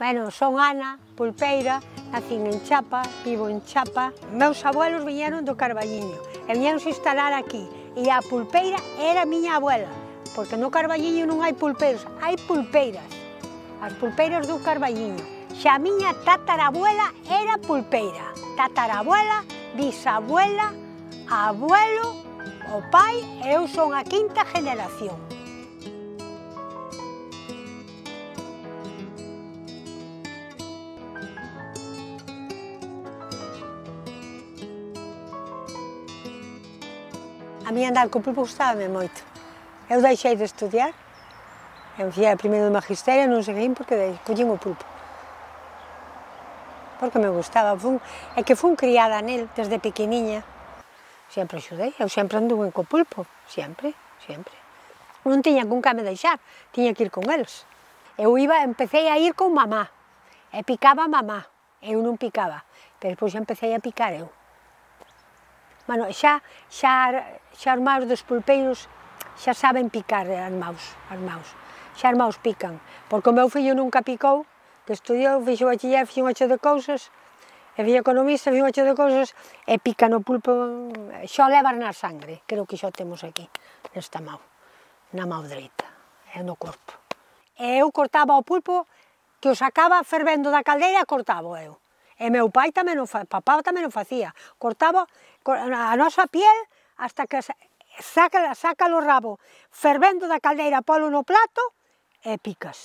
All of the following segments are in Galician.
Bueno, son Ana, pulpeira, nací en Chapa, vivo en Chapa. Meus abuelos viñeron do Carballiño e viñeronse instalar aquí. E a pulpeira era a miña abuela, porque no Carballiño non hai pulpeiros, hai pulpeiras. As pulpeiras do Carballiño. Xa a miña tatarabuela era pulpeira. Tatarabuela, bisabuela, abuelo, o pai eu son a quinta generación. A mí andar co pulpo gustábame moito. Eu deixei de estudiar, eu a primeiro do magisterio, non quem, porque collín o pulpo. Porque me gustaba, fun, é que fun criada nel desde pequeniña. Sempre xudei, eu sempre anduve co pulpo, sempre, sempre. Non tiña cunca me deixar, tiña que ir con eles. Eu iba, empecé a ir con mamá, e picaba mamá, eu non picaba, pero despois empecé a picar eu. Bueno, xa, xa, xa os maus dos pulpeiros xa saben picar eh, as maus, as maus. Xa as maus pican, porque o meu fillo nunca picou, que estudiou, fixo bachiller, fixo un ocho de cousas, e fixo economista, fixo un ocho de cousas, e pica no pulpo, xa levar na sangre, creo que xa temos aquí, nesta mau, na mau dereita, e no corpo. E eu cortaba o pulpo, que o sacaba fervendo da caldeira, cortaba eu. E meu pai tamén o fa, papá tamén o facía. Cortaba a nosa piel hasta que saca, saca o rabo fervendo da caldeira polo no plato e picas.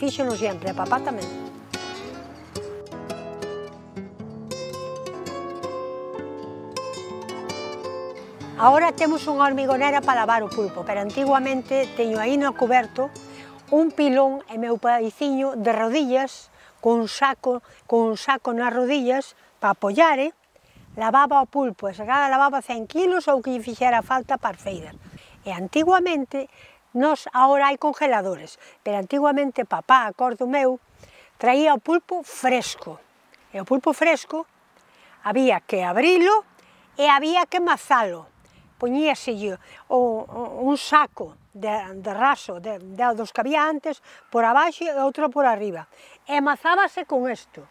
Fíxeno sempre, a papá tamén. Ahora temos unha hormigonera para lavar o pulpo, pero antiguamente teño aí no coberto un pilón e meu paiciño de rodillas con saco, con saco nas rodillas para apoiar, eh? lavaba o pulpo, e cada lavaba 100 kilos ou que lle fixera falta para feidar. E antiguamente, nos ahora hai congeladores, pero antiguamente papá, acordo meu, traía o pulpo fresco. E o pulpo fresco había que abrilo e había que mazalo. Poñíaselle un saco de, de raso, de, de, dos que había antes, por abaixo e outro por arriba. E mazábase con isto.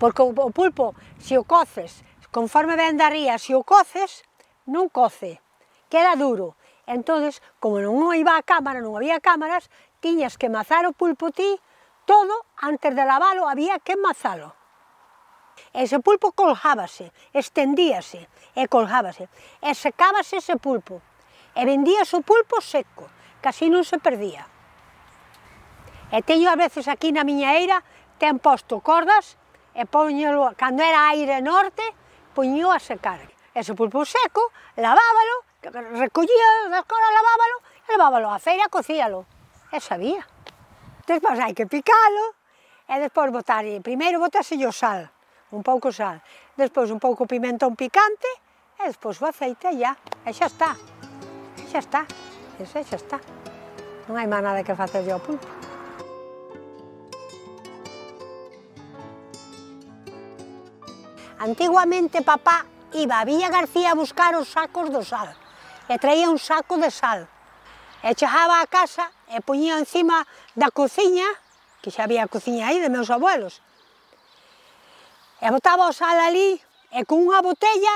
Porque o, o pulpo, se o coces, conforme ven da ría, se o coces, non coce, queda duro. Entón, como non iba a cámara, non había cámaras, tiñas que mazar o pulpo ti, todo, antes de lavalo, había que mazalo. Ese pulpo coljábase, estendíase e coljábase, e secábase ese pulpo e vendías o pulpo seco, casi non se perdía. E teño a veces aquí na miña eira, ten posto cordas, e poñelo, cando era aire norte, poñelo a secar. Ese pulpo seco, lavábalo, recollía das cordas, lavábalo, e lavábalo a feira, cocíalo. E sabía. Despois hai que picalo, e despois botar, primeiro botase o sal, un pouco sal, despois un pouco pimentón picante, e despois o aceite, e ya, e xa está. Xa está, ese xa está. Non hai máis nada que facerlle ao pulpo. Antiguamente papá iba a Villa García a buscar os sacos do sal e traía un saco de sal. E chegaba a casa e poñía encima da cociña, que xa había a cociña aí de meus abuelos, e botaba o sal ali e con unha botella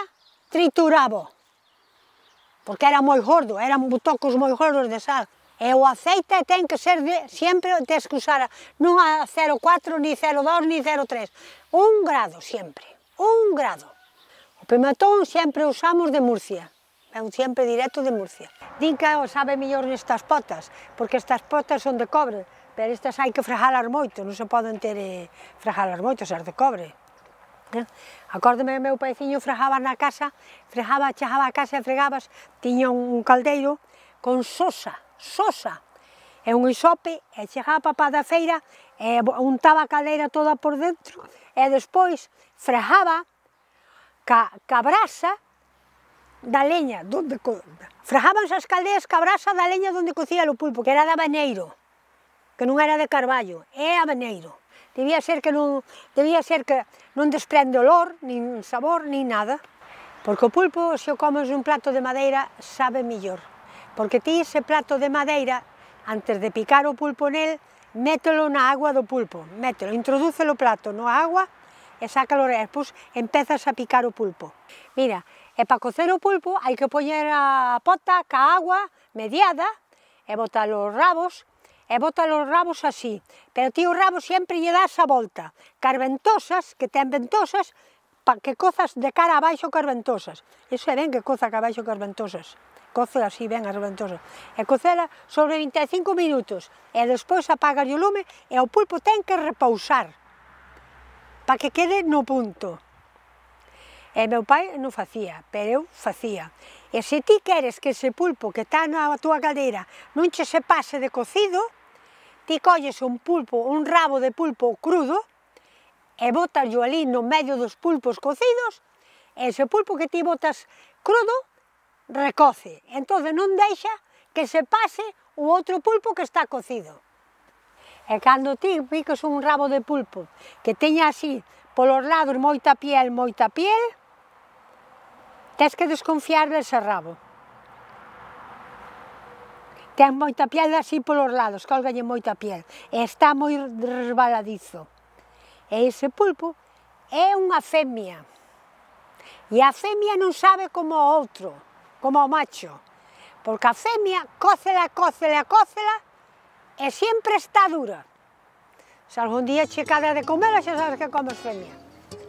trituraba porque era moi gordo, eran butocos moi gordos de sal. E o aceite ten que ser de, sempre tes que usar non a 0,4, ni 0,2, ni 0,3. Un grado sempre, un grado. O pimentón sempre usamos de Murcia, é un sempre directo de Murcia. Din que o sabe mellor nestas potas, porque estas potas son de cobre, pero estas hai que frajalas moito, non se poden ter eh, frejalas moito, ser de cobre. Né? Acórdame o meu paiciño fregaba na casa, fregaba, chegaba a casa e fregabas, tiña un caldeiro con sosa, sosa, e un isope, e chegaba papá da feira, e untaba a caldeira toda por dentro, e despois fregaba ca, ca brasa da leña, donde, fregábanse as caldeas ca brasa da leña donde cocía o pulpo, que era de abaneiro, que non era de carballo, é abaneiro. Debía ser que non, debía ser que non desprende olor, nin sabor, nin nada. Porque o pulpo, se o comes un plato de madeira, sabe millor. Porque ti ese plato de madeira, antes de picar o pulpo nel, mételo na agua do pulpo, mételo, introdúcelo o plato no agua e sácalo e pois empezas a picar o pulpo. Mira, e para cocer o pulpo hai que poñer a pota ca agua mediada e botar os rabos e bota os rabos así, pero ti o rabo sempre lle das a volta, carventosas, que ten ventosas, pa que cozas de cara abaixo carventosas. ventosas. é ben que coza que abaixo carventosas. ventosas. Coce así ben as ventosas. E cocela sobre 25 minutos. E despois apaga o lume e o pulpo ten que repousar pa que quede no punto. E meu pai non facía, pero eu facía. E se ti queres que ese pulpo que está na túa cadeira non che se pase de cocido, ti colles un pulpo, un rabo de pulpo crudo, e yo ali no medio dos pulpos cocidos, e ese pulpo que ti botas crudo recoce. Entón non deixa que se pase o outro pulpo que está cocido. E cando ti picas un rabo de pulpo que teña así polos lados moita piel, moita piel, tens que desconfiar dese rabo. Ten moita piel así polos lados, colgalle moita piel. E está moi resbaladizo. E ese pulpo é unha femia. E a femia non sabe como o outro, como o macho. Porque a femia cócela, cócela, cócela e sempre está dura. Se algún día che cada de comela, xa sabes que comes femia.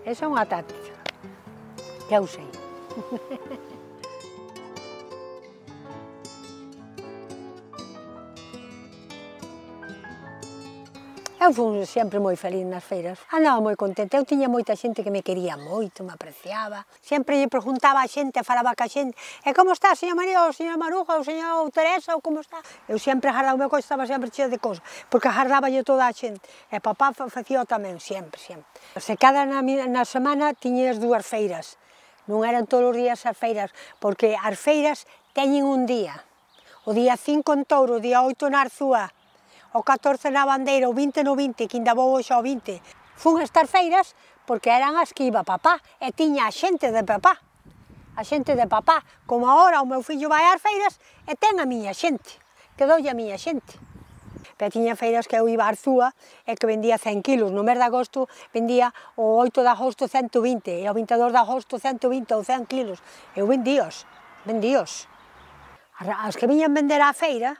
Esa é unha táctica. Que eu sei. Eu fui sempre moi feliz nas feiras. Andaba moi contenta, eu tiña moita xente que me quería moito, me apreciaba. Sempre lle preguntaba a xente, falaba ca xente, e como está, señor María, o señor Maruja, o señor Teresa, ou como está? Eu sempre agardaba, o meu coche estaba sempre cheo de cosas, porque agardaba lle toda a xente. E papá facía tamén, sempre, sempre. Se cada na, na semana tiñes dúas feiras, non eran todos os días as feiras, porque as feiras teñen un día. O día 5 en Touro, o día 8 en Arzúa, o 14 na bandeira, o 20 no 20, que ainda vou xa ao 20. Fun as feiras porque eran as que iba papá e tiña a xente de papá. A xente de papá, como agora o meu fillo vai ás feiras e ten a miña xente, que doi a miña xente. Pero tiña feiras que eu iba a Arzúa e que vendía 100 kilos. No mes de agosto vendía o 8 de agosto 120 e o 22 de agosto 120 ou 100 kilos. Eu vendíos, vendíos. As que viñan vender á feira,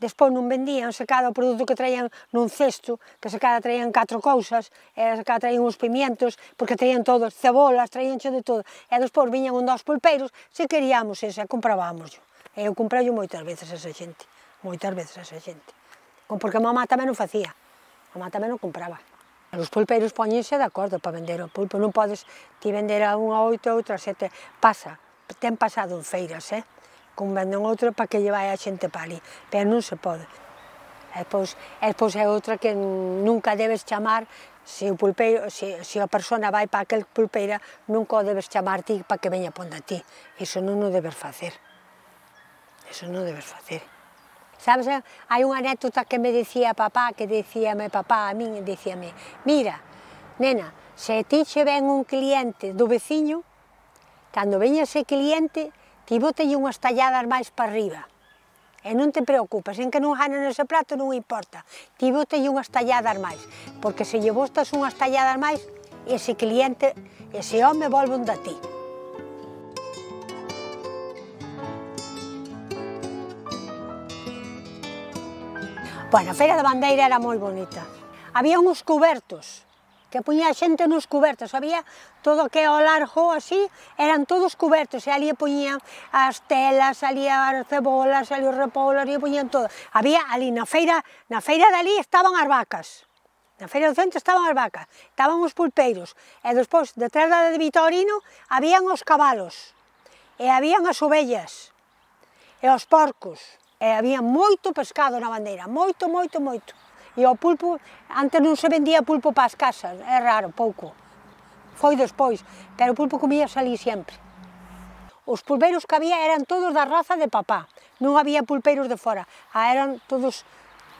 Despois non vendían, se cada o produto que traían nun cesto, que se cada traían catro cousas, e se cada traían uns pimientos, porque traían todos, cebolas, traían xo de todo. E despois viñan un dos polpeiros, se queríamos ese, e comprabámoslo. E eu comprei moitas veces esa xente, moitas veces esa xente. Porque a mamá tamén o facía, a mamá tamén o compraba. Os polpeiros poñense de acordo para vender o pulpo, non podes ti vender a unha oito, a outra sete, pasa, ten pasado en feiras, eh? venden outra para que lle vai a xente para ali, pero non se pode. E pois, e pois é outra que nunca debes chamar se o pulpeiro, se, se a persona vai para aquel pulpeira, nunca o debes chamar ti para que veña ponda ti. Iso non o debes facer. Iso non o debes facer. Sabes, hai unha anécdota que me dicía papá, que dicíame papá a min, dicíame, mira, nena, se ti che ven un cliente do veciño, cando veña ese cliente, ti botelle unhas talladas máis para arriba. E non te preocupes, en que non gane nese plato non importa. Ti botelle unhas talladas máis, porque se lle bostas unhas talladas máis, ese cliente, ese home volve un da ti. Bueno, a Feira da Bandeira era moi bonita. Había uns cubertos, que poñía a xente nos cubertos, había todo que ao largo así, eran todos cubertos, e ali poñían as telas, ali as cebolas, ali os repoulos, ali poñían todo. Había ali na feira, na feira dali estaban as vacas, Na Feira do Centro estaban as vacas, estaban os pulpeiros, e despois, detrás da de Vitorino, habían os cabalos, e habían as ovellas, e os porcos, e había moito pescado na bandeira, moito, moito, moito. E o pulpo, antes non se vendía pulpo para as casas, é raro, pouco. Foi despois, pero o pulpo comía salí sempre. Os pulpeiros que había eran todos da raza de papá, non había pulpeiros de fora, ah, eran todos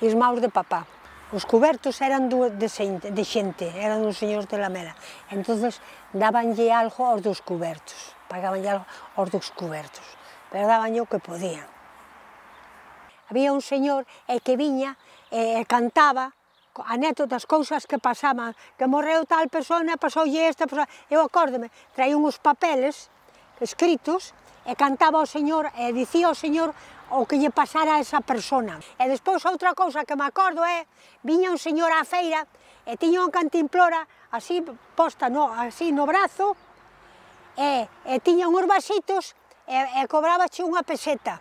ismaos de papá. Os cubertos eran de xente, de xente eran os señores de la mera. entonces dabanlle algo aos dos cubertos, pagabanlle algo aos dos cubertos, pero dabanlle o que podían. Había un señor e que viña e cantaba anécdotas, cousas que pasaban, que morreu tal persona, pasoulle esta persona. Eu acórdome, traía uns papeles escritos e cantaba o señor e dicía o señor o que lle pasara a esa persona. E despois outra cousa que me acordo é, viña un señor á feira e tiña un cantimplora así posta no, así no brazo e, e tiña uns vasitos e, e cobraba unha peseta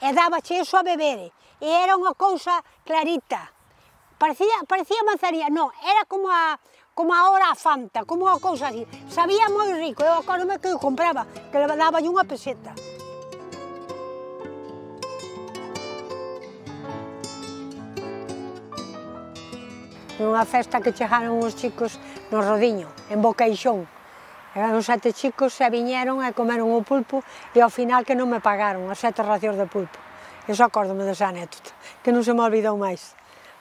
e daba eso a beber. E era unha cousa clarita. Parecía, parecía manzaría, non, era como a, como hora a Fanta, como unha cousa así. Sabía moi rico, eu acordome que eu compraba, que le daba unha peseta. Unha festa que chegaron os chicos no Rodiño, en Bocaixón. Eran os sete chicos se viñeron e comeron o pulpo e ao final que non me pagaron as sete racións de pulpo. Eso só acórdome desa anécdota, que non se me olvidou máis.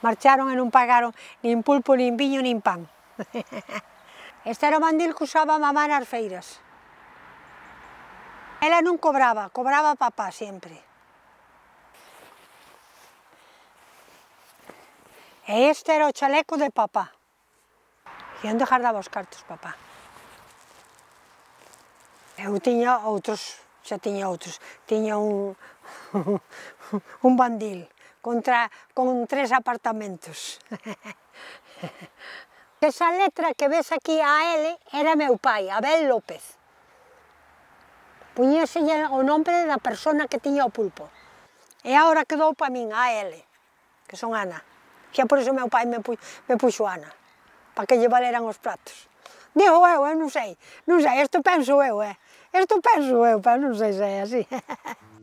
Marcharon e non pagaron nin pulpo, nin viño, nin pan. Este era o mandil que usaba mamá nas feiras. Ela non cobraba, cobraba papá sempre. E este era o chaleco de papá. E onde guardaba os cartos papá? Eu tiña outros, xa tiña outros, tiña un, un bandil contra, con tres apartamentos. Esa letra que ves aquí a L era meu pai, Abel López. Puñese o nombre da persona que tiña o pulpo. E agora quedou para min a L, que son Ana. Xa por iso meu pai me, pu me puxo Ana, para que lle valeran os platos. Digo eu, eu eh, non sei, non sei, isto penso eu, eh. Esto para suyo, para sei se é assim.